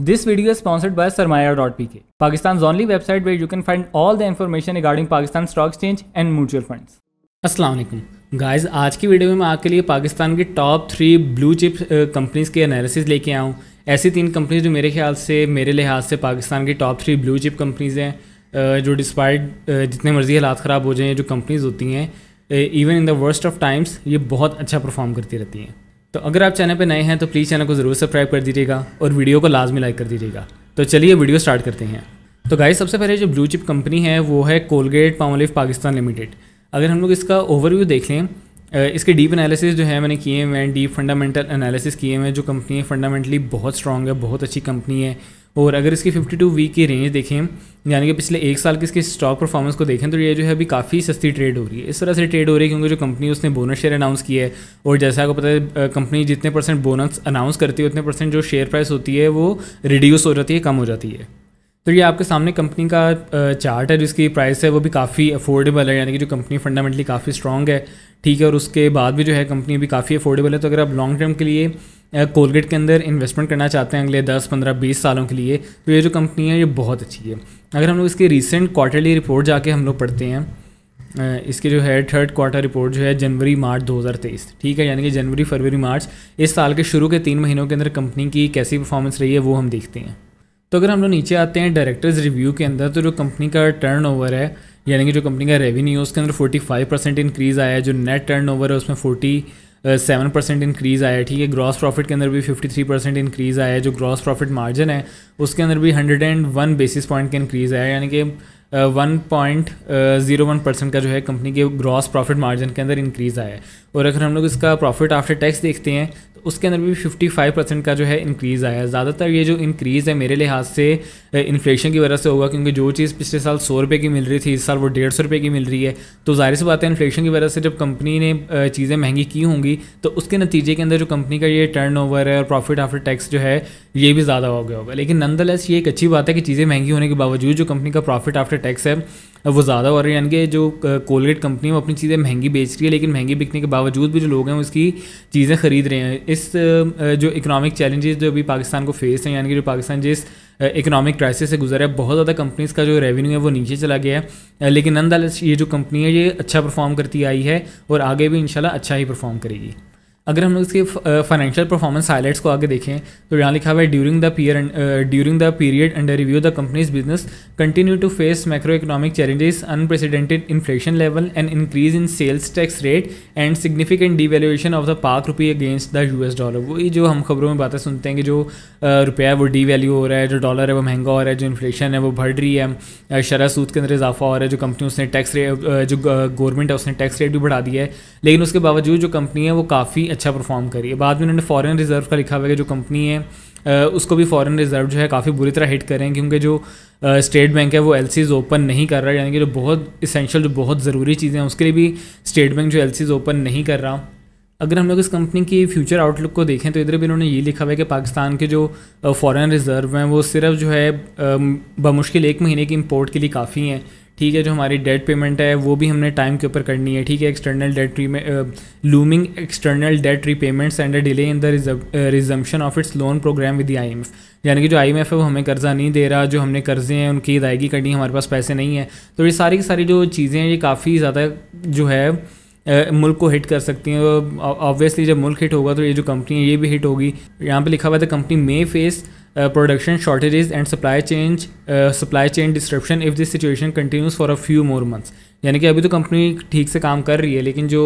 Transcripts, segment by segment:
This This video is sponsored by Sarmaya.pk, Pakistan's only website where you can find all the information regarding Pakistan Stock Exchange and mutual funds. Assalamualaikum. Guys आज की video में मैं आपके लिए पाकिस्तान की top three blue chip companies के analysis uh, लेके आऊँ ऐसी तीन कंपनीज जो मेरे ख्याल से मेरे लिहाज से पाकिस्तान की top three blue chip companies हैं uh, जो डिस्पाइट uh, जितने मर्ज़ी हालात ख़राब हो जाएँ जो कंपनीज़ होती हैं even in the worst of times ये बहुत अच्छा परफॉर्म करती रहती हैं तो अगर आप चैनल पर नए हैं तो प्लीज़ चैनल को ज़रूर सब्सक्राइब कर दीजिएगा और वीडियो को लाजमी लाइक कर दीजिएगा तो चलिए वीडियो स्टार्ट करते हैं तो गाइस सबसे पहले जो ब्लू चिप कंपनी है वो है कोलगेट पामोलिव पाकिस्तान लिमिटेड अगर हम लोग इसका ओवरव्यू देख लें इसके डीप एनालिसिस जो है मैंने किए हुए हैं डीप फंडामेंटल एनालिसिस किए हुए हैं जो कंपनी है फंडामेंटली बहुत स्ट्रांग है बहुत अच्छी कंपनी है और अगर इसकी 52 वीक की रेंज देखें यानी कि पिछले एक साल की इसकी स्टॉक परफॉर्मेंस को देखें तो ये जो है अभी काफ़ी सस्ती ट्रेड हो रही है इस तरह से ट्रेड हो रही है क्योंकि जो कंपनी उसने बोनस शेयर अनाउंस किया है और जैसा आपको पता है कंपनी जितने परसेंट बोनस अनाउंस करती है उतने परसेंट जो शेयर प्राइस होती है वो रिड्यूस हो जाती है कम हो जाती है तो ये आपके सामने कंपनी का चार्ट है जिसकी प्राइस है वो भी काफ़ी अफोर्डेबल है यानी कि जो कंपनी फंडामेंटली काफ़ी स्ट्रॉन्ग है ठीक है और उसके बाद भी जो है कंपनी भी काफ़ी अफोर्डेबल है तो अगर आप लॉन्ग टर्म के लिए कोलगेट के अंदर इन्वेस्टमेंट करना चाहते हैं अगले 10, 15, 20 सालों के लिए तो ये जो कंपनी है ये बहुत अच्छी है अगर हम लोग इसकी रिसेंट क्वार्टरली रिपोर्ट जाके हम लोग पढ़ते हैं इसके जो है थर्ड क्वार्टर रिपोर्ट जो है जनवरी मार्च 2023 ठीक है यानी कि जनवरी फरवरी मार्च इस साल के शुरू के तीन महीनों के अंदर कंपनी की कैसी परफॉर्मेंस रही है वो हम देखते हैं तो अगर हम लोग नीचे आते हैं डायरेक्टर्स रिव्यू के अंदर तो जो कंपनी का टर्न है यानी कि जो कंपनी का रेवेन्यू है उसके अंदर 45 परसेंट इंक्रीज़ आया है जो नेट टर्नओवर है उसमें 47 परसेंट इंक्रीज़ आया है ठीक है ग्रॉस प्रॉफिट के अंदर भी 53 परसेंट इंक्रीज़ आया है जो ग्रॉस प्रॉफिट मार्जिन है उसके अंदर भी 101 बेसिस पॉइंट का इंक्रीज़ आया है यानी कि one point zero one percent का जो है कंपनी के ग्रॉस प्रॉफिट मार्जिन के अंदर इंक्रीज़ आया है और अगर हम लोग इसका प्रॉफिट आफ्टर टैक्स देखते हैं उसके अंदर भी 55 परसेंट का जो है इंक्रीज़ आया ज़्यादातर ये जो इंक्रीज़ है मेरे लिहाज से इन्फ्लेशन की वजह से होगा क्योंकि जो चीज़ पिछले साल सौ रुपये की मिल रही थी इस साल वो डेढ़ सौ रुपये की मिल रही है तो जाहिर सी बात है इन्फ्लेशन की वजह से जब कंपनी ने चीज़ें महंगी की होंगी तो उसके नतीजे के अंदर जो कंपनी का ये टर्न है और प्रॉफिट आफ्टर टैक्स जो है ये भी ज़्यादा हो गया होगा लेकिन नंदलेस ये एक अच्छी बात है कि चीज़ें महंगी होने के बावजूद जो कंपनी का प्रॉफिट आफ्टर टैक्स है वो ज़्यादा हो रही है यानी कि जो कोलगेट कंपनी है वो अपनी चीज़ें महंगी बेच रही है लेकिन महंगी बिकने के बावजूद भी जो लोग हैं उसकी चीज़ें खरीद रहे हैं इस जो इकोनॉमिक चैलेंजेस जो अभी पाकिस्तान को फेस हैं यानी कि जो पाकिस्तान जिस इकोनॉमिक क्राइसिस से गुजरा है बहुत ज़्यादा कंपनीज़ का जो रेवेन्यू है वो नीचे चला गया है लेकिन नंदा ये जो कंपनी है ये अच्छा परफॉर्म करती आई है और आगे भी इनशाला अच्छा ही परफॉर्म करेगी अगर हम लोग इसके फाइनेंशियल परफॉर्मेंस हाईलाइट्स को आगे देखें तो यहाँ लिखा हुआ है during the peer during the period under review the companies business continue to face macro economic challenges unprecedented inflation level and increase in sales tax rate and significant devaluation of the Pak rupee against the US dollar वही जो हम खबरों में बातें सुनते हैं कि जो रुपया है वो डीवैल्यू हो रहा है जो डॉलर है वो महंगा हो रहा है जो इन्फ्लेशन है वो बढ़ रही है शरा सूद के अंदर इजाफा हो रहा है जो कंपनी उसने टैक्स रेट जो गवर्नमेंट है उसने टैक्स रेट भी बढ़ा दिया है लेकिन उसके बावजूद जो कंपनी है वो काफ़ी अच्छा परफॉर्म करी है बाद में उन्होंने फॉरेन रिजर्व का लिखा हुआ है कि जो कंपनी है उसको भी फॉरेन रिजर्व जो है काफ़ी बुरी तरह हिट करें क्योंकि जो स्टेट बैंक है वो एल ओपन नहीं कर रहा यानी कि जो बहुत इसेंशियल जो बहुत ज़रूरी चीज़ें हैं उसके लिए भी स्टेट बैंक जो एल ओपन नहीं कर रहा अगर हम लोग इस कंपनी की फ्यूचर आउटलुक को देखें तो इधर भी इन्होंने ये लिखा हुआ है कि पाकिस्तान के जो फॉरेन रिजर्व हैं वो सिर्फ जो है बमुश्किल एक महीने की इंपोर्ट के लिए काफ़ी हैं ठीक है जो हमारी डेट पेमेंट है वो भी हमने टाइम के ऊपर करनी है ठीक है external debt looming external debt repayments and delay in the resumption of its loan program with I M यानी कि जो आई एम एफ है वो हमें कर्जा नहीं दे रहा जो हमने कर्जे हैं उनकी अदायगी करनी हमारे पास पैसे नहीं है तो ये सारी की सारी जो चीज़ें हैं ये काफ़ी ज़्यादा जो है मुल्क को हिट कर सकती हैं ऑब्वियसली जब मुल्क हिट होगा तो ये जो कंपनी है ये भी हिट होगी यहाँ पे लिखा हुआ था कंपनी मे face production shortages and supply change supply chain disruption if this situation continues for a few more months यानी कि अभी तो कंपनी ठीक से काम कर रही है लेकिन जो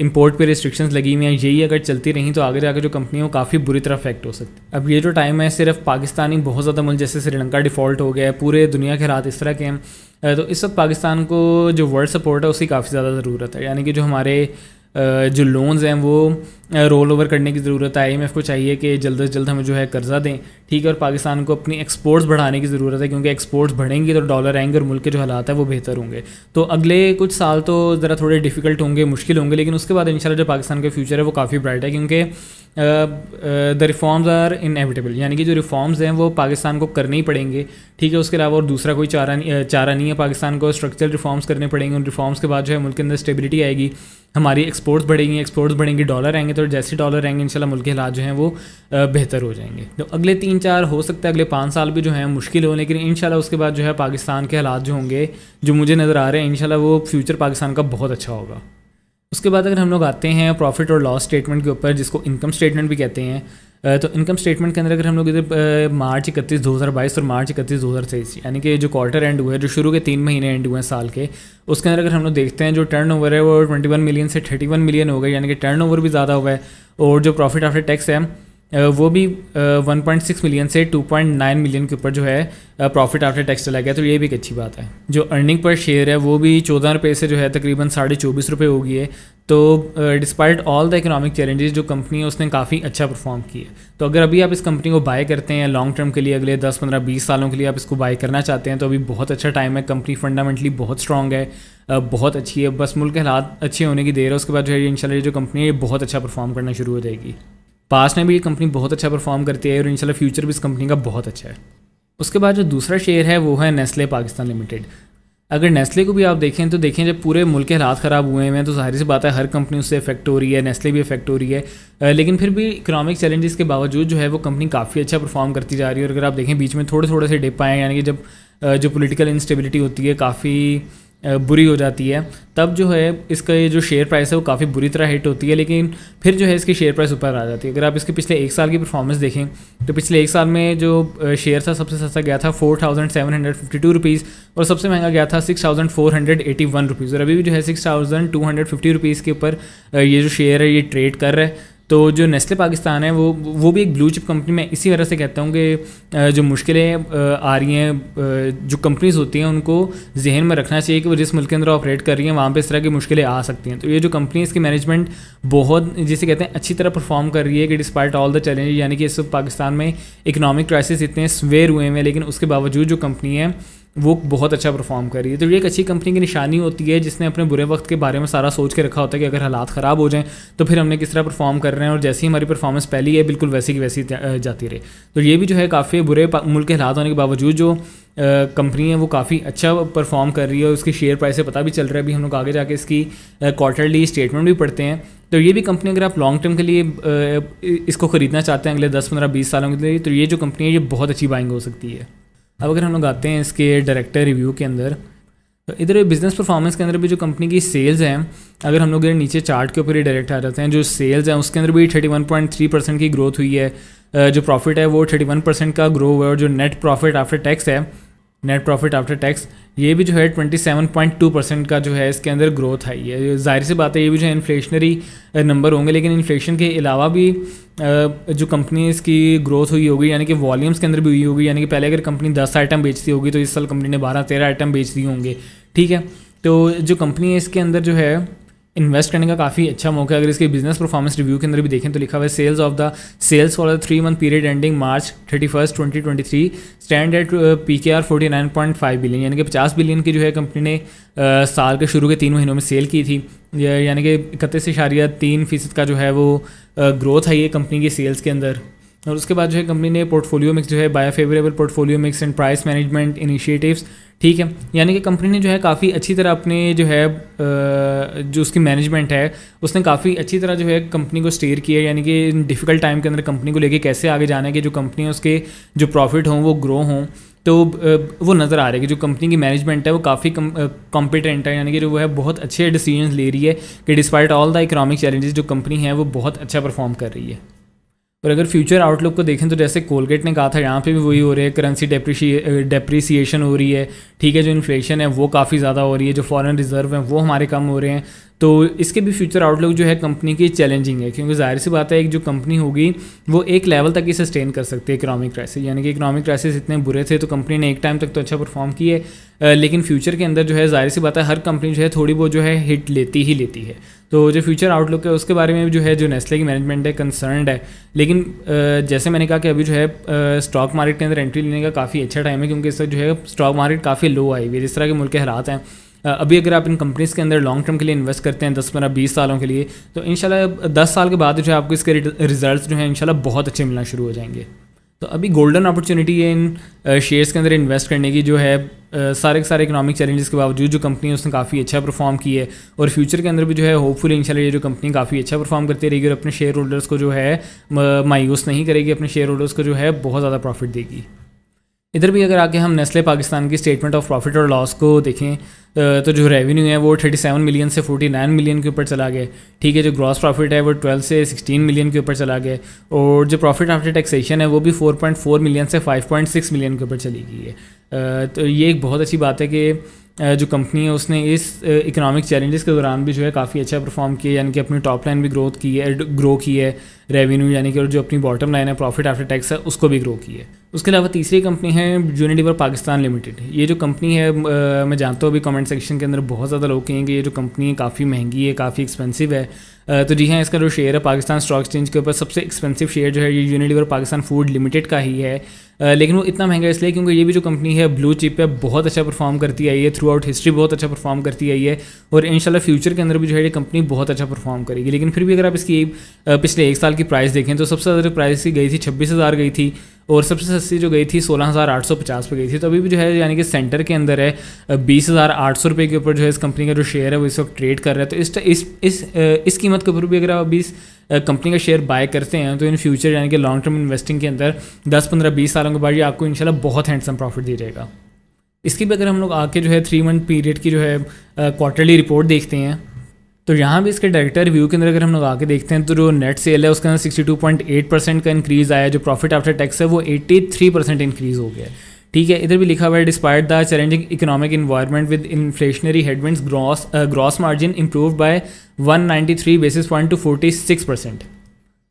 इम्पोर्ट पे रिस्ट्रिक्शंस लगी हुई हैं यही अगर चलती रहीं तो आगे जाकर जो कंपनी है वो काफ़ी बुरी तरह अफेक्ट हो सकती है अब ये जो टाइम है सिर्फ पाकिस्तानी बहुत ज़्यादा मुल्क जैसे श्रीलंका डिफॉल्ट हो गया है पूरे दुनिया के हालात इस तरह के हैं तो इस वक्त पाकिस्तान को जो वर्ल्ड सपोर्ट है उसकी काफ़ी ज़्यादा ज़रूरत है यानी कि जो हमारे जो लोन्स हैं वो रोल ओवर करने की ज़रूरत है आई को चाहिए कि जल्द से जल्द हमें जो है कर्ज़ा दें ठीक है और पाकिस्तान को अपनी एक्सपोर्ट्स बढ़ाने की ज़रूरत है क्योंकि एक्सपोर्ट्स बढ़ेंगी तो डॉलर आएंगे और मुल्क के जो हालात है वो बेहतर होंगे तो अगले कुछ साल तो ज़रा थोड़े डिफ़िकल्ट होंगे मुश्किल होंगे लेकिन उसके बाद इन जो पाकिस्तान का फ्यूचर है वो काफ़ी ब्राइट है क्योंकि द रिफॉर्म्स आर इनएविटेबल यानी कि जो रिफॉर्म्स हैं वो पाकिस्तान को करने ही पड़ेंगे ठीक है उसके अलावा और दूसरा कोई चारा चारा नहीं है पाकिस्तान को स्ट्रक्चरल रिफॉर्म्स करने पड़ेंगे उन रिफॉर्म्स के बाद जो है मुल्क के अंदर स्टेबिलिटी आएगी हमारी एक्सपोर्ट्स बढ़ेंगी एक्सपोर्ट्स बढ़ेंगी डॉलर आएंगे तो बेहतर जैसे डॉलर रहेंगे इंशाल्लाह मुल्क के हालात जो हैं वो बेहतर हो जाएंगे तो अगले तीन चार हो सकता है अगले पाँच साल भी जो है मुश्किल हो लेकिन इन उसके बाद जो है पाकिस्तान के हालात जो होंगे जो मुझे नज़र आ रहे हैं इन वो फ्यूचर पाकिस्तान का बहुत अच्छा होगा उसके बाद अगर हम लोग आते हैं प्रॉफिट और लॉस स्टेटमेंट के ऊपर जिसको इनकम स्टेटमेंट भी कहते हैं तो इनकम स्टेटमेंट के अंदर अगर हम लोग इधर मार्च इकतीस दो हज़ार बाईस और मार्च इकतीस दो हज़ार तेईस यानी कि जो क्वार्टर एंड हुए जो शुरू के तीन महीने एंड हुए हैं साल के उसके अंदर अगर हम लोग देखते हैं जो टर्न ओवर है वो ट्वेंटी वन मिलियन से थर्टी वन मिलियन हो गए यानी कि टर्न ओवर भी ज़्यादा हुआ है और जो प्रॉफिट आफ्टर टैक्स है वो भी 1.6 मिलियन से 2.9 मिलियन के ऊपर जो है प्रॉफिट आफ्टर टैक्स चला गया तो ये भी एक अच्छी बात है जो अर्निंग पर शेयर है वो भी चौदह रुपये से जो है तकरीबन साढ़े चौबीस रुपये हो गई है तो despite all the economic challenges जो कंपनी है उसने काफ़ी अच्छा परफॉर्म किया तो अगर अभी आप इस कंपनी को बाय करते हैं लॉन्ग टर्म के लिए अगले दस पंद्रह बीस सालों के लिए आप इसको बाय करना चाहते हैं तो अभी बहुत अच्छा टाइम है कंपनी फंडामेंटली बहुत स्ट्रॉग है बहुत अच्छी है बस मुल्क के हालात अच्छे होने की देर है उसके बाद जो है इनशाला जो कंपनी है ये बहुत अच्छा परफॉर्म करना शुरू हो जाएगी पास में भी ये कंपनी बहुत अच्छा परफॉर्म करती है और इनशाला फ्यूचर भी इस कंपनी का बहुत अच्छा है उसके बाद जो दूसरा शेयर है वो है नेस्ले पाकिस्तान लिमिटेड अगर नेस्ले को भी आप देखें तो देखें जब पूरे मुल्क के हालात ख़राब हुए हैं तो जाहिर सी बात है हर कंपनी उससे इफेक्ट हो रही है नेस्ले भी इफेक्ट हो रही है लेकिन फिर भी इकोनॉमिक चैलेंजेस के बावजूद जो है वो कंपनी काफ़ी अच्छा परफॉर्म करती जा रही है और अगर आप देखें बीच में थोड़े थोड़े से डिप आए यानी कि जब जो पोलिटिकल इंस्टेबिलिटी होती है काफ़ी बुरी हो जाती है तब जो है इसका ये जो शेयर प्राइस है वो काफ़ी बुरी तरह हिट होती है लेकिन फिर जो है इसकी शेयर प्राइस ऊपर आ जाती है अगर आप इसके पिछले एक साल की परफॉर्मेंस देखें तो पिछले एक साल में जो शेयर था सबसे सस्ता गया था four thousand seven hundred fifty two rupees और सबसे महंगा गया था six thousand four hundred eighty one rupees और अभी भी जो है six thousand two hundred fifty rupees के ऊपर ये जो शेयर है ये ट्रेड कर रहा है तो जो नेस्ले पाकिस्तान है वो वो भी एक ब्लू चिप कंपनी में इसी वजह से कहता हूँ कि जो मुश्किलें आ रही हैं जो कंपनीज होती हैं उनको जहन में रखना चाहिए कि वो जिस मुल्क के अंदर ऑपरेट कर रही हैं वहाँ पर इस तरह की मुश्किलें आ सकती हैं तो ये जो कंपनी इसकी मैनेजमेंट बहुत जिसे कहते हैं अच्छी तरह परफॉर्म कर रही है कि डिस्पाइट ऑल द चैलेंज यानी कि इस पाकिस्तान में इकनॉमिक क्राइसिस इतने स्वेयर हुए हुए हैं लेकिन उसके बावजूद जो कंपनी है वो बहुत अच्छा परफॉर्म कर रही है तो ये एक अच्छी कंपनी की निशानी होती है जिसने अपने बुरे वक्त के बारे में सारा सोच के रखा होता है कि अगर हालात ख़राब हो जाएँ तो फिर हमने किस तरह परफॉर्म कर रहे हैं और जैसी हमारी परफॉर्मेंस पहली है बिल्कुल वैसी की वैसी जाती रहे तो ये भी जो है काफ़ी बुरे मुल्क के हालात होने के बावजूद जो कंपनी है वो काफ़ी अच्छा परफॉर्म कर रही है उसकी शेयर प्राइस से पता भी चल रहा है अभी हम लोग आगे जाके इसकी क्वार्टरली स्टेटमेंट भी पढ़ते हैं तो ये भी कंपनी अगर आप लॉन्ग टर्म के लिए इसको ख़रीदना चाहते हैं अगले दस पंद्रह बीस सालों के लिए तो ये जो कंपनी है ये बहुत अच्छी बाइंग हो सकती है अब अगर हम लोग आते हैं इसके डायरेक्टर रिव्यू के अंदर तो इधर बिज़नेस परफॉर्मेंस के अंदर भी जो कंपनी की सेल्स हैं अगर हम लोग इधर नीचे चार्ट के ऊपर ही डायरेक्ट आ जाते हैं जो सेल्स हैं उसके अंदर भी 31.3 परसेंट की ग्रोथ हुई है जो प्रॉफिट है वो 31 परसेंट का ग्रो हुआ है और जो नेट प्रॉफिट आफ्टर टैक्स है नेट प्रॉफिट आफ्टर टैक्स ये भी जो है 27.2 परसेंट का जो है इसके अंदर ग्रोथ आई है जाहिर सी बात है ये भी जो है इन्फ्लेशनरी नंबर होंगे लेकिन इन्फ्लेशन के अलावा भी जो कंपनीज की ग्रोथ हुई होगी यानी कि वॉल्यूम्स के अंदर भी हुई होगी यानी कि पहले अगर कंपनी 10 आइटम बेचती होगी तो इस साल कंपनी ने 12 13 आइटम बेच दिए होंगे ठीक है तो जो कंपनी है इसके अंदर जो है इन्वेस्ट करने का काफ़ी अच्छा मौका है अगर इसके बिजनेस परफॉर्मेंस रिव्यू के अंदर भी देखें तो लिखा हुआ है sales of the sales for the three month period ending March thirty first twenty twenty three stand at P K R forty nine point five billion यानी कि पचास बिलियन की जो है कंपनी ने आ, uh, साल के शुरू के तीन महीनों में सेल की थी यानी कि इकतीस इशारिया तीन फीसद का जो है वो ग्रोथ uh, है ये कंपनी की सेल्स के अंदर और उसके बाद जो है कंपनी ने पोर्टफोलियो मिक्स जो है by favourable portfolio mix and price management initiatives ठीक है यानी कि कंपनी ने जो है काफ़ी अच्छी तरह अपने जो है जो उसकी मैनेजमेंट है उसने काफ़ी अच्छी तरह जो है कंपनी को स्टेयर किया यानी कि डिफ़िकल्ट टाइम के अंदर कंपनी को लेके कैसे आगे जाना है कि जो कंपनी है उसके जो प्रॉफिट हों वो ग्रो हों तो वो नज़र आ रहा है कि जो कंपनी की मैनेजमेंट है वो काफ़ी कॉम्पिटेंट है यानी कि जो वो है बहुत अच्छे डिसीजन ले रही है कि despite all the economic challenges जो कंपनी है वो बहुत अच्छा परफॉर्म कर रही है और अगर फ्यूचर आउटलुक को देखें तो जैसे कोलगेट ने कहा था यहाँ पे भी वही हो रही है करेंसी डेप्रिसिएशन हो रही है ठीक है जो इन्फ्लेशन है वो काफ़ी ज़्यादा हो रही है जो फॉरेन रिजर्व हैं वो हमारे कम हो रहे हैं तो इसके भी फ्यूचर आउटलुक जो है कंपनी की चैलेंजिंग है क्योंकि जाहिर सी बात है एक जो कंपनी होगी वो एक लेवल तक ही सस्टेन कर सकती है इकोनॉमिक क्राइसिस यानी कि इकोनॉमिक क्राइसिस इतने बुरे थे तो कंपनी ने एक टाइम तक तो अच्छा परफॉर्म किया है लेकिन फ्यूचर के अंदर जो है जाहिर सी बात है हर कंपनी जो है थोड़ी बहुत जो है हिट लेती ही लेती है तो जो फ्यूचर आउटलुक है उसके बारे में जो है जो नेस्ले की मैनेजमेंट है कंसर्नड है लेकिन जैसे मैंने कहा कि अभी जो है स्टॉक मार्केट के अंदर एंट्री लेने का काफ़ी अच्छा टाइम है क्योंकि इस जो है स्टॉक मार्केट काफ़ी लो आई हुई है जिस तरह के मुल्क के हालात हैं अभी अगर आप इन कंपनीज़ के अंदर लॉन्ग टर्म के लिए इन्वेस्ट करते हैं दस पंद्रह बीस सालों के लिए तो इन दस साल के बाद जो है आपको इसके रिजल्ट जो है इन बहुत अच्छे मिलना शुरू हो जाएंगे तो अभी गोल्डन अपॉर्चुनिटी है इन शेयर्स के अंदर इन्वेस्ट करने की जो है सारे के सारे इकोनॉमिक चैलेंजेस के बावजूद जो कंपनी है उसने काफ़ी अच्छा परफॉर्म की है और फ्यूचर के अंदर भी जो है होपफुली इंशाल्लाह ये जो कंपनी काफ़ी अच्छा परफॉर्म करती रहेगी और अपने शेयर होल्डर्स को जो है मायूस नहीं करेगी अपने शेयर होल्डर्स को जो है बहुत ज़्यादा प्रॉफिट देगी इधर भी अगर आगे हम नेस्ले पाकिस्तान की स्टेटमेंट ऑफ प्रॉफिट और लॉस को देखें तो जो रेवेन्यू है वो 37 मिलियन से 49 मिलियन के ऊपर चला गया ठीक है जो ग्रॉस प्रॉफिट है वो 12 से 16 मिलियन के ऊपर चला गया और जो प्रॉफिट आफ्टर टैक्सेशन है वो भी 4.4 मिलियन से 5.6 मिलियन के ऊपर चली गई है तो ये एक बहुत अच्छी बात है कि जो कंपनी है उसने इस इकोनॉमिक चैलेंजेस के दौरान भी जो है काफ़ी अच्छा परफॉर्म किया यानी कि अपनी टॉप लाइन भी ग्रोथ की है ग्रो की है रेवेन्यू यानी कि और जो अपनी बॉटम लाइन है प्रॉफिट आफ्टर टैक्स है उसको भी ग्रो की है उसके अलावा तीसरी कंपनी है यूनिडीवर पाकिस्तान लिमिटेड ये जो कंपनी है मैं जानता हूँ अभी कमेंट सेक्शन के अंदर बहुत ज़्यादा लोग कहेंगे ये जो कंपनी है काफ़ी महंगी है काफ़ी एक्सपेंसिव है तो जी हाँ इसका जो शेयर है पाकिस्तान स्टॉक एक्सचेंज के ऊपर सबसे एक्सपेंसिव शेयर जो है ये यूनिलीवर पाकिस्तान फूड लिमिटेड का ही है लेकिन वो इतना महंगा इसलिए क्योंकि ये भी जो कंपनी है ब्लू चिप है बहुत अच्छा परफॉर्म करती आई है थ्रू आउट हिस्ट्री बहुत अच्छा परफॉर्म करती आई है और इन फ्यूचर के अंदर भी जो है ये कंपनी बहुत अच्छा परफॉर्म करेगी लेकिन फिर भी अगर आप इसकी पिछले एक साल की प्राइस देखें तो सबसे ज़्यादा प्राइस की गई थी छब्बीस गई थी और सबसे सस्ती जो गई थी सोलह हज़ार आठ सौ पचास पर गई थी तो अभी भी जो है यानी कि सेंटर के अंदर है बीस हज़ार आठ सौ रुपये के ऊपर जो है इस कंपनी का जो शेयर है वो इस वक्त ट्रेड कर रहा है तो इस इस इस, कीमत के ऊपर भी अगर आप अभी इस कंपनी का शेयर बाय करते हैं तो इन फ्यूचर यानी कि लॉन्ग टर्म इन्वेस्टिंग के अंदर दस पंद्रह बीस सालों के बाद ये आपको इनशाला बहुत हैंडसम प्रॉफिट दे जाएगा इसकी भी अगर हम लोग आके जो है थ्री मंथ पीरियड की जो है क्वार्टरली रिपोर्ट देखते हैं तो यहाँ भी इसके डायरेक्टर रिव्यू के अंदर अगर हम लोग आके देखते हैं तो जो नेट सेल है उसके अंदर sixty two point eight percent का इंक्रीज़ आया जो प्रॉफिट आफ्टर टैक्स है वो एट्टी थ्री परसेंट इंक्रीज़ हो गया है ठीक है इधर भी लिखा हुआ है despite the challenging economic environment with inflationary headwinds gross gross margin improve by 193 basis point to 46 percent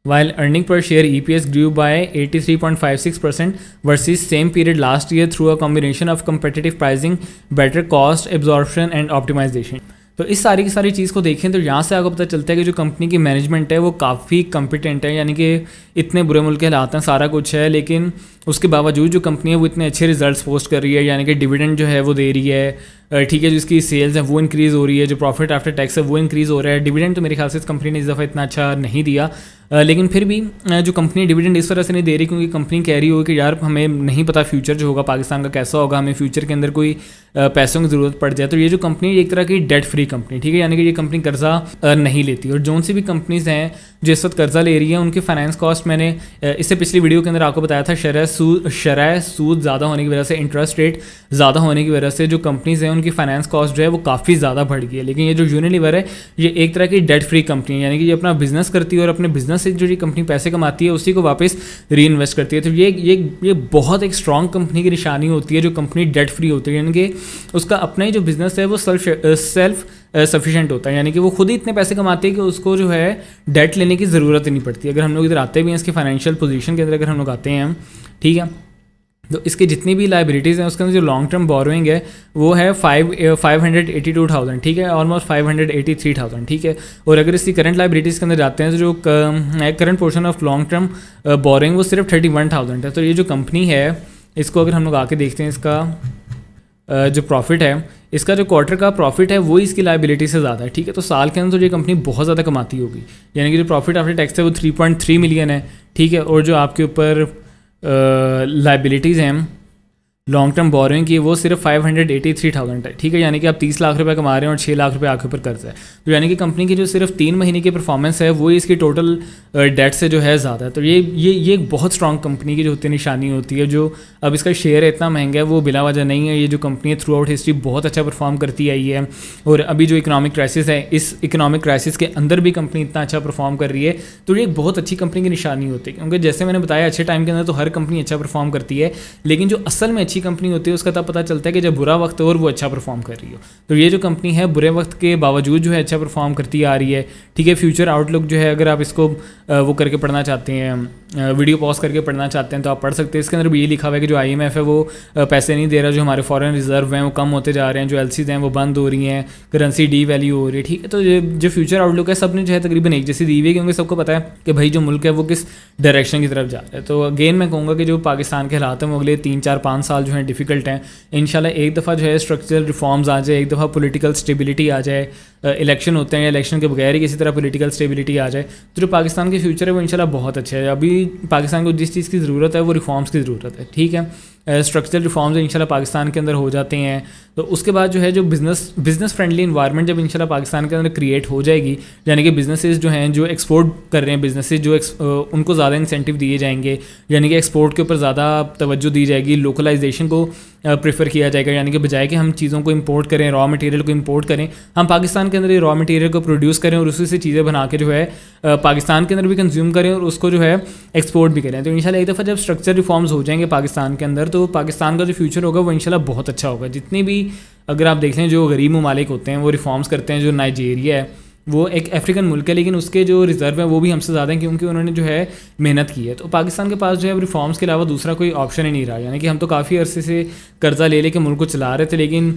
while earning per share E P S grew by 83.56 percent versus same period last year through a combination of competitive pricing better cost absorption and optimization तो इस सारी की सारी चीज़ को देखें तो यहाँ से आपको पता चलता है कि जो कंपनी की मैनेजमेंट है वो काफ़ी कंपिटेंट है यानी कि इतने बुरे मुल्क के हालात हैं सारा कुछ है लेकिन उसके बावजूद जो कंपनी है वो इतने अच्छे रिजल्ट्स पोस्ट कर रही है यानी कि डिविडेंड जो है वो दे रही है ठीक है जो इसकी सेल्स हैं वो इंक्रीज़ हो रही है जो प्रॉफिट आफ्टर टैक्स है वो इंक्रीज़ हो रहा है डिविडेंड तो मेरे ख्याल से इस कंपनी ने इस दफ़ा इतना अच्छा नहीं दिया लेकिन फिर भी जो कंपनी डिविडेंड इस वजह से नहीं दे रही क्योंकि कंपनी कह रही हो कि यार हमें नहीं पता फ्यूचर जो होगा पाकिस्तान का कैसा होगा हमें फ्यूचर के अंदर कोई पैसों की ज़रूरत पड़ जाए तो ये जो कंपनी एक तरह की डेट फ्री कंपनी ठीक है यानी कि ये कंपनी कर्जा नहीं लेती और जौन सी भी कंपनीज हैं जो इस वक्त कर्जा ले रही है उनके फाइनेंस कॉस्ट मैंने इससे पिछली वीडियो के अंदर आपको बताया था शरस सूद शराय सूद ज़्यादा होने की वजह से इंटरेस्ट रेट ज़्यादा होने की वजह से जो कंपनीज़ हैं उनकी फाइनेंस कॉस्ट जो है वो काफ़ी ज़्यादा बढ़ गई है लेकिन ये जो यूनिलीवर है ये एक तरह की डेट फ्री कंपनी है यानी कि ये अपना बिजनेस करती है और अपने बिजनेस से जो ये कंपनी पैसे कमाती है उसी को वापस री इन्वेस्ट करती है तो ये ये ये बहुत एक स्ट्रॉन्ग कंपनी की निशानी होती है जो कंपनी डेट फ्री होती है यानी कि उसका अपना ही जो बिज़नेस है वो सेल्फ सेल्फ सफिशेंट होता है यानी कि वो खुद ही इतने पैसे कमाते हैं कि उसको जो है डेट लेने की ज़रूरत ही नहीं पड़ती अगर हम लोग इधर आते भी हैं इसके फाइनेंशियल पोजीशन के अंदर अगर हम लोग आते हैं ठीक है तो इसके जितनी भी लाइबिलिटीज़ हैं उसके अंदर जो लॉन्ग टर्म बोरोइंग है वो है five five hundred eighty two thousand ठीक है almost five hundred eighty three thousand ठीक है और अगर इसकी करंट लाइबिलिटीज़ के अंदर जाते हैं तो जो current portion of long term borrowing वो सिर्फ थर्टी वन थाउजेंड है तो ये जो कंपनी है इसको अगर हम लोग आके देखते हैं इसका uh, जो प्रॉफिट है इसका जो क्वार्टर का प्रॉफिट है वो इसकी लाइबिलिटी से ज़्यादा है ठीक है तो साल के अंदर तो ये कंपनी बहुत ज़्यादा कमाती होगी यानी कि जो प्रॉफिट आफ्टर टैक्स है वो 3.3 मिलियन है ठीक है और जो आपके ऊपर लाइबिलिटीज़ हैं लॉन्ग टर्म बोरिंग की वो सिर्फ five hundred eighty three thousand है ठीक है यानी कि आप तीस लाख रुपए कमा रहे हैं और छः लाख रुपए आपके ऊपर कर्ज है तो यानी कि कंपनी की जो सिर्फ तीन महीने की परफॉर्मेंस है वो इसकी टोटल डेट से जो है ज़्यादा है तो ये ये ये एक बहुत स्ट्रॉन्ग कंपनी की जो होती निशानी होती है जो अब इसका शेयर इतना महंगा है वो बिला वजह नहीं है ये जो कंपनी है थ्रू आउट हिस्ट्री बहुत अच्छा परफॉर्म करती आई है और अभी जो इकोनॉमिक क्राइसिस है इस इकोनॉमिक क्राइसिस के अंदर भी कंपनी इतना अच्छा परफॉर्म कर रही है तो ये एक बहुत अच्छी कंपनी की निशानी होती है क्योंकि जैसे मैंने बताया अच्छे टाइम के अंदर तो हर कंपनी अच्छा परफॉर्म करती है लेकिन जो असल में अच्छी अच्छी कंपनी होती है उसका तब पता चलता है कि जब बुरा वक्त हो और वो अच्छा परफॉर्म कर रही हो तो ये जो कंपनी है बुरे वक्त के बावजूद जो है अच्छा परफॉर्म करती आ रही है ठीक है फ्यूचर आउटलुक जो है अगर आप इसको वो करके पढ़ना चाहते हैं वीडियो पॉज करके पढ़ना चाहते हैं तो आप पढ़ सकते हैं इसके अंदर भी ये लिखा हुआ है कि जो आई है वो पैसे नहीं दे रहा जो हमारे फॉरन रिजर्व हैं वो कम होते जा रहे हैं जो एल हैं वो बंद हो रही हैं करेंसी डी वैल्यू हो रही है ठीक है तो जो फ्यूचर आउटलुक है सब ने जो है तकरीबन एक जैसी दी हुई क्योंकि सबको पता है कि भाई जो मुल्क है वो किस डायरेक्शन की तरफ जा रहा है तो अगेन मैं कहूँगा कि जो पाकिस्तान के हालात हैं वो अगले तीन चार पाँच साल जो है डिफ़िकल्ट हैं इन एक दफ़ा जो है स्ट्रक्चरल रिफॉर्म्स आ जाए एक दफ़ा पोलिटिकल स्टेबिलिटी आ जाए इलेक्शन होते हैं इलेक्शन के बगैर ही किसी तरह पोलिटिकल स्टेबिलिटी आ जाए तो जो पाकिस्तान के फ्यूचर है वो इंशाल्लाह बहुत अच्छा है अभी पाकिस्तान को जिस चीज़ की ज़रूरत है वो रिफॉर्म्स की ज़रूरत है ठीक है स्ट्रक्चरल रिफॉर्म्स इंशाल्लाह पाकिस्तान के अंदर हो जाते हैं तो उसके बाद जो है जो बिज़नेस बिज़नेस फ्रेंडली इन्वायरमेंट जब इंशाल्लाह पाकिस्तान के अंदर क्रिएट हो जाएगी यानी कि बिज़नेसेस जो हैं जो एक्सपोर्ट कर रहे हैं बिज़नेसेस जो उनको ज़्यादा इंसेंटिव दिए जाएंगे यानी कि एक्सपोर्ट के ऊपर ज़्यादा तवज्जो दी जाएगी लोकलाइजेशन को प्रेफर किया जाएगा यानी कि बजाय कि हम चीज़ों को इम्पोर्ट करें रॉ मटेरियल को इम्पोर्ट करें हम पाकिस्तान के अंदर रॉ मटेरियल को प्रोड्यूस करें और उसी से चीज़ें बना के जो है पाकिस्तान के अंदर भी कंज्यूम करें और उसको जो है एक्सपोर्ट भी करें तो इंशाल्लाह एक दफ़ा जब स्ट्रक्चर रिफॉर्म्स हो जाएंगे पाकिस्तान के अंदर तो पाकिस्तान का जो फ्यूचर होगा वो इनशाला बहुत अच्छा होगा जितने भी अगर आप देख लें जो गरीब ममालिक होते हैं वो रिफॉर्म्स करते हैं जो नाइजीरिया है वो एक अफ्रीकन मुल्क है लेकिन उसके जो रिज़र्व है वो भी हमसे ज़्यादा हैं क्योंकि उन्होंने जो है मेहनत की है तो पाकिस्तान के पास जो है रिफॉर्म्स के अलावा दूसरा कोई ऑप्शन ही नहीं रहा यानी कि हम तो काफ़ी अरसे से कर्ज़ा ले लेके मुल्क को चला रहे थे लेकिन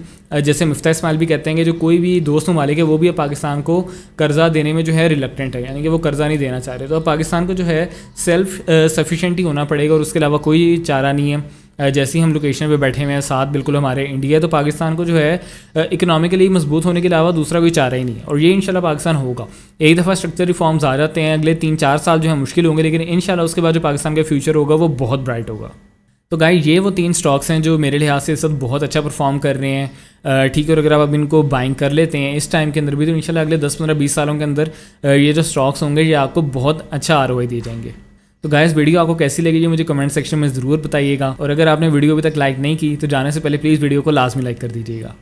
जैसे मुफ्ता इसमाइल भी कहते हैं कि जो कोई भी दोस्त ममालिक है वो भी अब पाकिस्तान को कर्ज़ा देने में जो है रिलकटेंट है यानी कि वो कर्ज़ा नहीं देना चाह रहे तो अब पाकिस्तान को जो है सेल्फ सफिशेंट ही होना पड़ेगा और उसके अलावा कोई चारा नहीं है जैसे ही हम लोकेशन पे बैठे हुए हैं साथ बिल्कुल हमारे इंडिया तो पाकिस्तान को जो है इकोनॉमिकली मजबूत होने के अलावा दूसरा कोई चारा ही नहीं है और ये इंशाल्लाह पाकिस्तान होगा एक दफ़ा स्ट्रक्चर रिफॉर्म्स आ जाते हैं अगले तीन चार साल जो है मुश्किल होंगे लेकिन इंशाल्लाह उसके बाद जो पाकिस्तान का फ्यूचर होगा वो बहुत ब्राइट होगा तो गाय ये वो तीन स्टॉक्स हैं जो मेरे लिहाज से सब बहुत अच्छा परफॉर्म कर रहे हैं ठीक है और अगर आप अब इनको बाइंग कर लेते हैं इस टाइम के अंदर भी तो इंशाल्लाह अगले 10-15-20 सालों के अंदर ये जो स्टॉक्स होंगे ये आपको बहुत अच्छा आर दिए जाएंगे तो गाइस वीडियो आपको कैसी लगी मुझे कमेंट सेक्शन में ज़रूर बताइएगा और अगर आपने वीडियो अभी तक लाइक नहीं की तो जाने से पहले प्लीज़ वीडियो को लास्ट में लाइक कर दीजिएगा